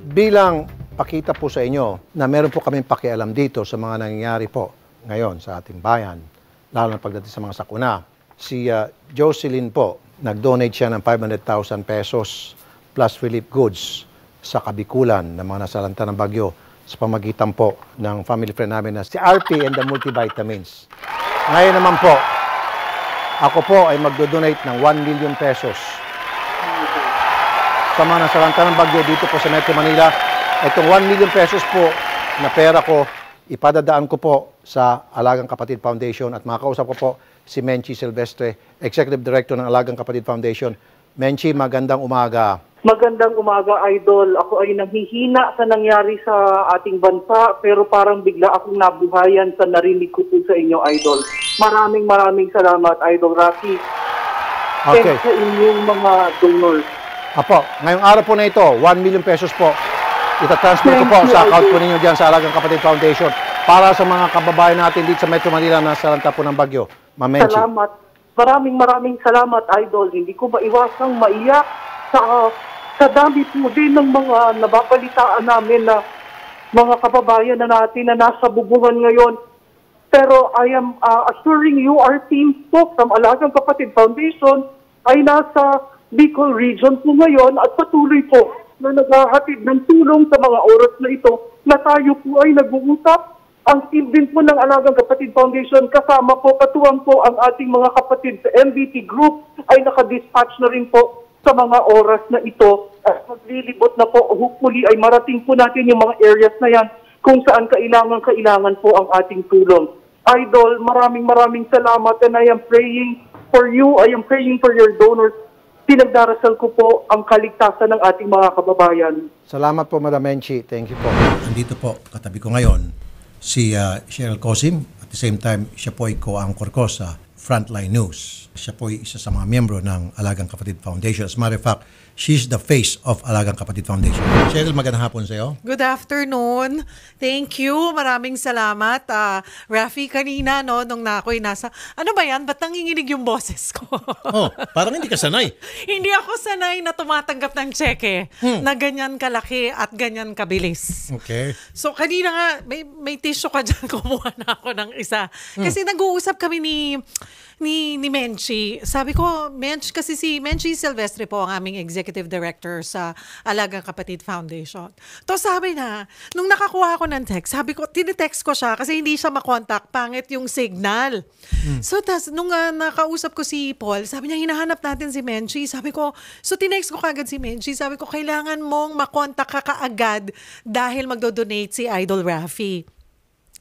Bilang pakita po sa inyo na meron po kaming pakialam dito sa mga nangyayari po ngayon sa ating bayan, lalo na pagdating sa mga sakuna. Si uh, Jocelyn po, nag-donate siya ng 500,000 pesos plus Philip goods sa kabikulan ng mga nasalanta ng bagyo sa pamagitan po ng family friend namin na si RP and the multivitamins. Ngayon naman po, ako po ay magdo-donate ng 1 million pesos tama ng sarangka ng bagyo dito po sa Metro Manila. Itong 1 million pesos po na pera ko, ipadadaan ko po sa Alagang Kapatid Foundation at makakausap ko po si Menchi Silvestre, Executive Director ng Alagang Kapatid Foundation. Menchi, magandang umaga. Magandang umaga, Idol. Ako ay nanghihina sa nangyari sa ating bansa, pero parang bigla akong nabuhayan sa narinig ko po sa inyo, Idol. Maraming maraming salamat, Idol Rocky. Okay. Thank sa inyong mga donors. Apo, ngayong araw po na ito, 1 million pesos po. Itatransfer ko po sa account po ninyo dyan sa Alagang Kapatid Foundation para sa mga kababayan natin dito sa Metro Manila na salanta po ng bagyo. Ma'am Salamat. Maraming maraming salamat, Idol. Hindi ko maiwasang maiyak sa, sa dami po din ng mga nababalitaan namin na mga kababayan na natin na nasa bubungan ngayon. Pero I am uh, assuring you, our team po from Alagang Kapatid Foundation ay nasa Bicol Region po ngayon at patuloy po na naghahatid ng tulong sa mga oras na ito na tayo po ay nag-uusap. Ang team din po ng Alagang Kapatid Foundation kasama po katuwang po ang ating mga kapatid sa MBT Group ay nakadispatch na rin po sa mga oras na ito at maglilibot na po hopefully ay marating po natin yung mga areas na yan kung saan kailangan-kailangan po ang ating tulong. Idol, maraming maraming salamat and I am praying for you, I am praying for your donors pinagdarasal ko po ang kaligtasan ng ating mga kababayan. Salamat po, Madam Menchi. Thank you po. Nandito po, katabi ko ngayon, si uh, Cheryl Cosim. At the same time, siya po ay co-anchor ko sa Frontline News. Siya po ay isa sa mga miyembro ng Alagang Kapatid Foundation. As matter of fact, she's the face of Alagang Kapatid Foundation. Cheryl, magandang hapon sa iyo. Good afternoon. Thank you. Maraming salamat. Uh, Rafi, kanina, no, nung na ako'y nasa, ano ba yan? Ba't nanginginig yung boses ko? oh, parang hindi ka sanay. hindi ako sanay na tumatanggap ng cheque hmm. na ganyan kalaki at ganyan kabilis. Okay. So kanina nga, may, may tissue ka dyan, kumuha na ako ng isa. Hmm. Kasi nag-uusap kami ni ni, ni Menchi. Sabi ko, Mench, kasi si Menchi Silvestre po ang aming executive director sa Alaga Kapatid Foundation. To sabi na, nung nakakuha ako ng text, sabi ko, tinitext ko siya kasi hindi siya makontak. Pangit yung signal. Mm. So, tas, nung uh, nakausap ko si Paul, sabi niya, hinahanap natin si Menchi. Sabi ko, so tinext ko kagad si Menchi. Sabi ko, kailangan mong makontak ka kaagad dahil magdo-donate si Idol Raffi.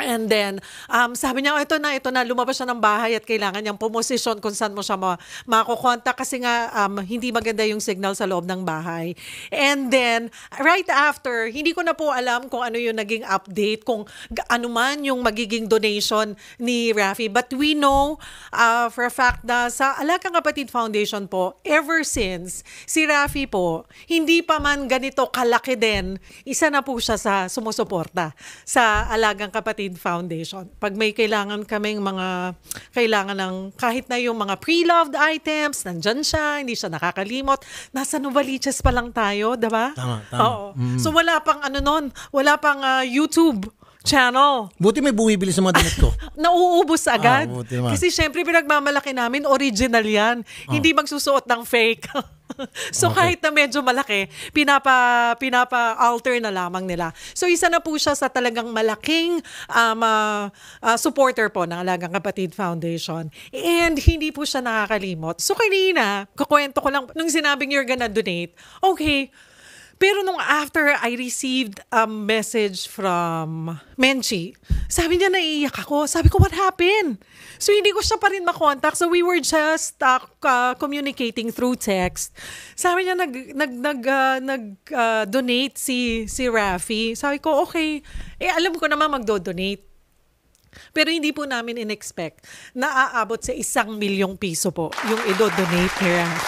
And then, um, sabi niya, oh, ito na, ito na, lumabas siya ng bahay at kailangan niyang pumosisyon kung saan mo siya ma makukontak kasi nga um, hindi maganda yung signal sa loob ng bahay. And then, right after, hindi ko na po alam kung ano yung naging update, kung ano man yung magiging donation ni Rafi. But we know uh, for a fact na sa Alagang Kapatid Foundation po, ever since, si Rafi po, hindi pa man ganito kalaki din, isa na po siya sa sumusuporta sa Alagang Kapatid Kapatid Foundation. Pag may kailangan kaming mga, kailangan ng kahit na yung mga pre-loved items, nandyan siya, hindi siya nakakalimot. Nasa Novaliches pa lang tayo, diba? Tama, tama. Oo. Mm. So wala pang ano nun, wala pang uh, YouTube channel. Buti may bumibilis ng mga damit ko. Nauubos agad. Ah, buti naman. Kasi syempre pinagmamalaki namin, original yan. Ah. Hindi magsusuot ng fake. so okay. kahit na medyo malaki, pinapa pinapa alter na lamang nila. So isa na po siya sa talagang malaking um, uh, uh, supporter po ng Alagang Kapatid Foundation. And hindi po siya nakakalimot. So kanina, kukwento ko lang nung sinabing you're gonna donate. Okay, pero nung after, I received a message from Menchi. Sabi niya, naiiyak ako. Sabi ko, what happened? So, hindi ko siya pa rin makontakt. So, we were just uh, uh, communicating through text. Sabi niya, nag, nag, nag, uh, nag uh, donate si, si Rafi. Sabi ko, okay. Eh, alam ko naman magdo-donate. Pero hindi po namin in-expect na aabot sa isang milyong piso po yung idodonate ni Rafi.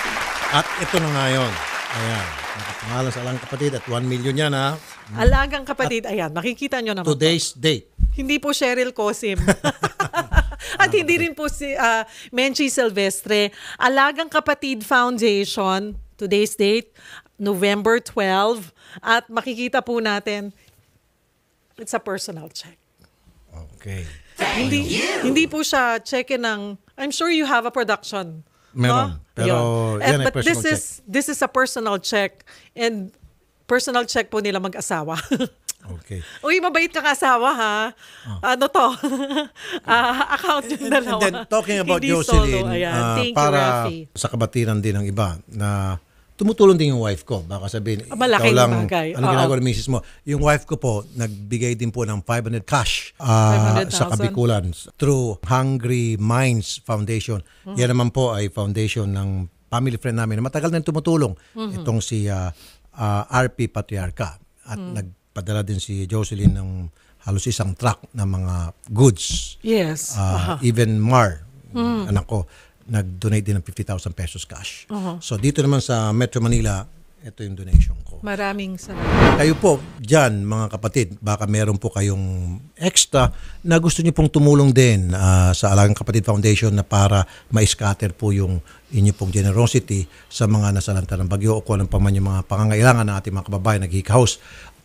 At ito na nga Ayan. Nakapangalan sa alang kapatid at 1 million yan ha. Alagang kapatid, ayan, makikita nyo naman. Today's po. date. Hindi po Cheryl Cosim. At hindi rin po si uh, Menchie Silvestre. Alagang Kapatid Foundation, today's date, November 12. At makikita po natin, it's a personal check. Okay. Thank hindi, you. hindi po siya check ng, I'm sure you have a production Meron. No? Pero yun. yan eh, ay but personal this check. Is, this is a personal check. And personal check po nila mag-asawa. Okay. Uy, mabait kang asawa ha. Oh. Ano to? uh, account yung dalawa. And then, talking about Hindi Jocelyn, uh, para you, sa kabatiran din ng iba na tumutulong din yung wife ko. Baka sabihin, ah, Malaking ikaw lang, bagay. ano ginagawa ng misis mo? Yung wife ko po, nagbigay din po ng 500 cash uh, ah, 500, sa Kabikulan through Hungry Minds Foundation. Hmm. Yan naman po ay foundation ng family friend namin na matagal na tumutulong. Mm-hmm. Itong si uh, ah, uh, RP Patriarca. At hmm. nagpadala din si Jocelyn ng halos isang truck ng mga goods. Yes. Uh, uh-huh. Even Mar, mm. anak ko nag-donate din ng 50,000 pesos cash. Oho. So dito naman sa Metro Manila, ito yung donation ko. Maraming salamat. Kayo po, dyan mga kapatid, baka meron po kayong extra na gusto niyo pong tumulong din ah, sa Alagang Kapatid Foundation na para ma-scatter po yung inyo pong generosity sa mga nasalanta ng bagyo o kung anong pa man yung mga pangangailangan ng ating mga kababayan nag-house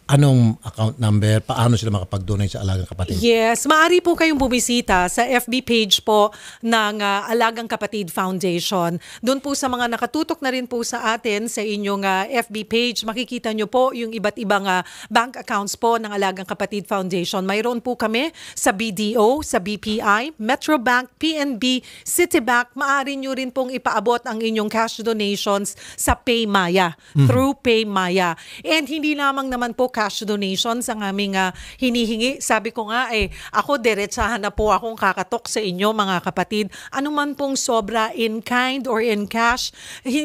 anong account number, paano sila makapag-donate sa Alagang Kapatid? Yes, maaari po kayong bumisita sa FB page po ng uh, Alagang Kapatid Foundation. Doon po sa mga nakatutok na rin po sa atin sa inyong uh, ah, FB page, makikita nyo po yung iba't ibang uh, bank accounts po ng Alagang Kapatid Foundation. Mayroon po kami sa BDO, sa BPI, Metrobank, PNB, Citibank. Maaari nyo rin pong ipaabot ang inyong cash donations sa PayMaya, mm-hmm. through PayMaya. And hindi lamang naman po cash donations ang aming uh, hinihingi. Sabi ko nga eh, ako diretsahan na po akong kakatok sa inyo mga kapatid. Ano man pong sobra in kind or in cash,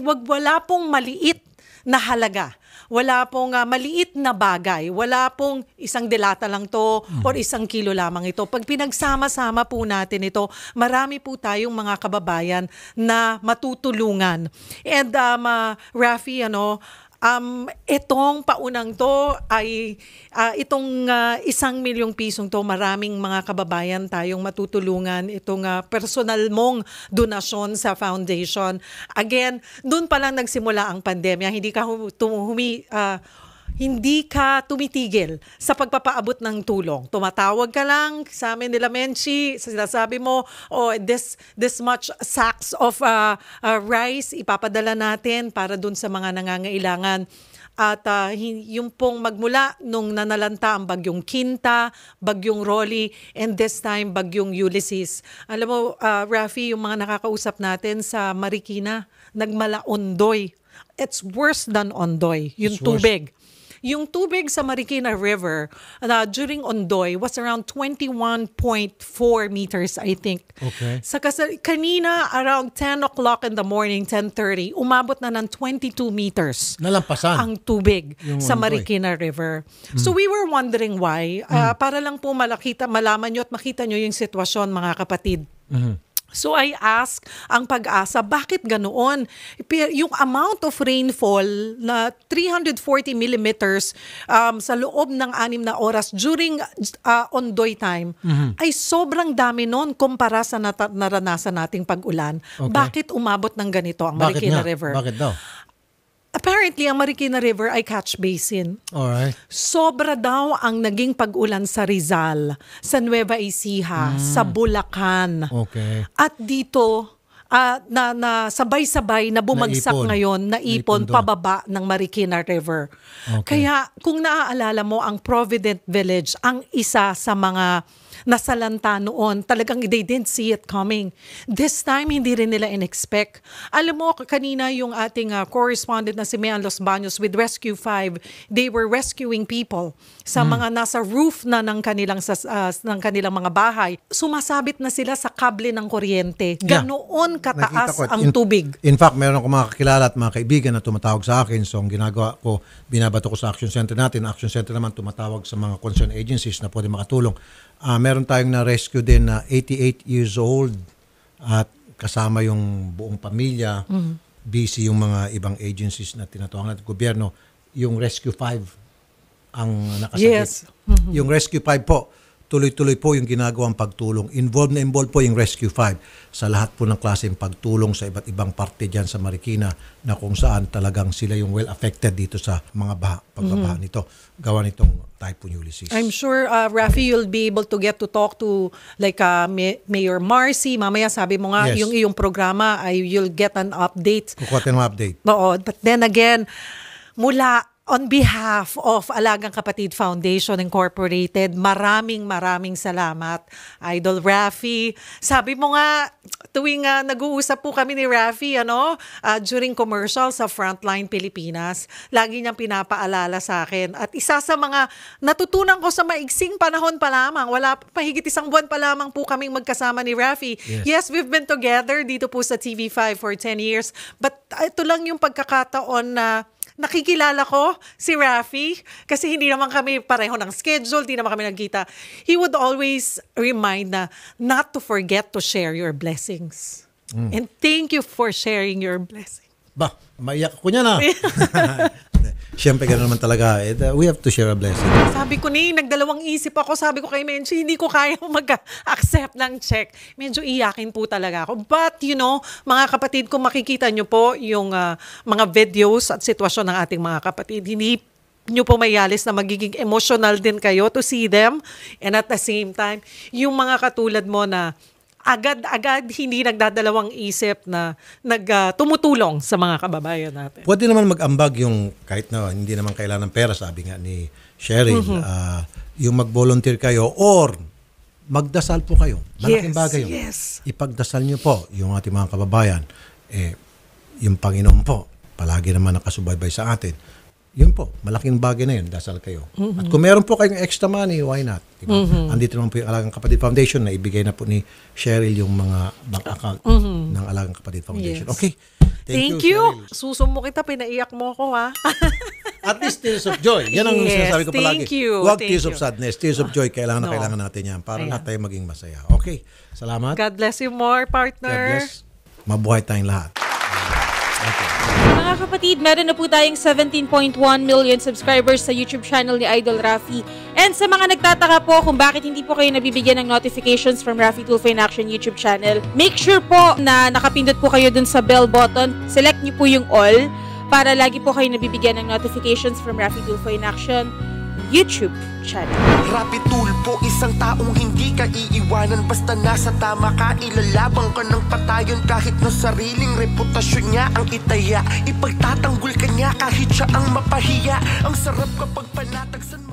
wag wala pong maliit na halaga wala pong uh, maliit na bagay, wala pong isang delata lang to hmm. or isang kilo lamang ito. Pag pinagsama-sama po natin ito, marami po tayong mga kababayan na matutulungan. And um, uh, Rafi, ano, Um, itong paunang to ay uh, itong uh, isang milyong pisong to maraming mga kababayan tayong matutulungan itong uh, personal mong donasyon sa foundation. Again, doon pa lang nagsimula ang pandemya. Hindi ka humi, uh, hindi ka tumitigil sa pagpapaabot ng tulong. Tumatawag ka lang sa amin nila Menchi, sinasabi mo, oh, this, this much sacks of uh, uh, rice ipapadala natin para dun sa mga nangangailangan at uh, yung pong magmula nung nanalanta ang bagyong Kinta, bagyong Rolly, and this time bagyong Ulysses. Alam mo, uh, Rafi, yung mga nakakausap natin sa Marikina, nagmalaondoy. It's worse than ondoy, yung It's tubig. Worse yung tubig sa Marikina River uh, during Ondoy was around 21.4 meters, I think. Okay. Sa kas- kanina, around 10 o'clock in the morning, 10.30, umabot na ng 22 meters. Nalampasan. Ang tubig yung sa Marikina River. Mm. So we were wondering why. Uh, mm. Para lang po malakita, malaman nyo at makita nyo yung sitwasyon, mga kapatid. Mm-hmm. So I ask ang pag-asa, bakit ganoon? Yung amount of rainfall na 340 millimeters um, sa loob ng anim na oras during uh, ondoy time mm-hmm. ay sobrang dami noon kumpara sa nat- naranasan nating pag-ulan. Okay. Bakit umabot ng ganito ang Marikina River? Bakit daw? Apparently, ang Marikina River ay catch basin. Alright. Sobra daw ang naging pag-ulan sa Rizal, sa Nueva Ecija, mm. sa Bulacan. Okay. At dito, uh, na, na sabay-sabay na bumagsak naipon. ngayon, naipon, naipon pababa ng Marikina River. Okay. Kaya kung naaalala mo, ang Provident Village, ang isa sa mga nasalanta noon. Talagang they didn't see it coming. This time, hindi rin nila in-expect. Alam mo, kanina yung ating uh, correspondent na si Mian Los Baños with Rescue 5, they were rescuing people sa mm. mga nasa roof na ng kanilang, uh, ng kanilang mga bahay. Sumasabit na sila sa kable ng kuryente. Ganoon kataas ko, ang in, tubig. In fact, meron ko mga kakilala at mga kaibigan na tumatawag sa akin. So, ang ginagawa ko, binabato ko sa action center natin. Action center naman tumatawag sa mga concerned agencies na pwede makatulong. Uh, meron tayong na-rescue din na 88 years old at kasama yung buong pamilya. Mm-hmm. Busy yung mga ibang agencies na tinatawag natin gobyerno. Yung Rescue 5 ang nakasakit. Yes. Mm-hmm. Yung Rescue 5 po, tuloy-tuloy po yung ginagawang pagtulong. Involved na involved po yung Rescue 5 sa lahat po ng klaseng pagtulong sa iba't ibang parte dyan sa Marikina na kung saan talagang sila yung well affected dito sa mga baha, pagbaha mm-hmm. nito, gawa nitong Typhoon Ulysses. I'm sure, uh, Rafi, you'll be able to get to talk to like uh, Mayor Marcy. Mamaya sabi mo nga, yes. yung iyong programa, ay you'll get an update. Kukuha tayo ng update. Oo, but then again, mula on behalf of Alagang Kapatid Foundation Incorporated, maraming maraming salamat. Idol Rafi, sabi mo nga, tuwing uh, nag-uusap po kami ni Rafi, ano, uh, during commercial sa Frontline Pilipinas, lagi niyang pinapaalala sa akin. At isa sa mga natutunan ko sa maigsing panahon pa lamang, wala pahigit isang buwan pa lamang po kaming magkasama ni Rafi. Yes, yes we've been together dito po sa TV5 for 10 years, but ah, ito lang yung pagkakataon na nakikilala ko si Rafi kasi hindi naman kami pareho ng schedule, hindi naman kami nagkita. He would always remind na not to forget to share your blessings. Mm. And thank you for sharing your blessings. Ba, maiyak ko niya na. Ah. Siyempre, ganun naman talaga. It, uh, we have to share a blessing. Sabi ko ni, nagdalawang isip ako. Sabi ko kay Menchie, hindi ko kaya mag-accept ng check. Medyo iyakin po talaga ako. But, you know, mga kapatid, kung makikita nyo po yung uh, mga videos at sitwasyon ng ating mga kapatid, hindi nyo po mayalis na magiging emotional din kayo to see them. And at the same time, yung mga katulad mo na agad-agad hindi nagdadalawang isip na nag, uh, sa mga kababayan natin. Pwede naman mag-ambag yung kahit na hindi naman kailangan ng pera, sabi nga ni Cheryl, mm-hmm. uh, yung mag-volunteer kayo or magdasal po kayo. Malaking yes, bagay yun. Yes. Ipagdasal niyo po yung ating mga kababayan. Eh, yung Panginoon po, palagi naman nakasubaybay sa atin yun po, malaking bagay na yun, dasal kayo. Mm-hmm. At kung meron po kayong extra money, why not? Diba? Mm-hmm. Andito naman po yung Alagang Kapatid Foundation na ibigay na po ni Cheryl yung mga bank account mm-hmm. ng Alagang Kapatid Foundation. Yes. Okay. Thank, Thank you. you. Susumo kita, pinaiyak mo ako ha. At least tears of joy. Yan ang yes, sinasabi ko palagi. Thank you. Huwag thank tears you. of sadness. Tears of joy, kailangan na kailangan natin yan para Ayan. lahat tayo maging masaya. Okay. Salamat. God bless you more, partner. God bless. Mabuhay tayong lahat. Okay. Mga kapatid, meron na po tayong 17.1 million subscribers sa YouTube channel ni Idol Rafi. And sa mga nagtataka po kung bakit hindi po kayo nabibigyan ng notifications from Rafi Tulfo in Action YouTube channel, make sure po na nakapindot po kayo dun sa bell button. Select niyo po yung all para lagi po kayo nabibigyan ng notifications from Rafi Tulfo in Action YouTube channel. Rafi Tulfo Isang taong hindi ka iiwanan Basta nasa tama ka Ilalabang ka ng patayon Kahit na sariling reputasyon niya ang itaya Ipagtatanggol ka niya kahit siya ang mapahiya Ang sarap kapag panatag sa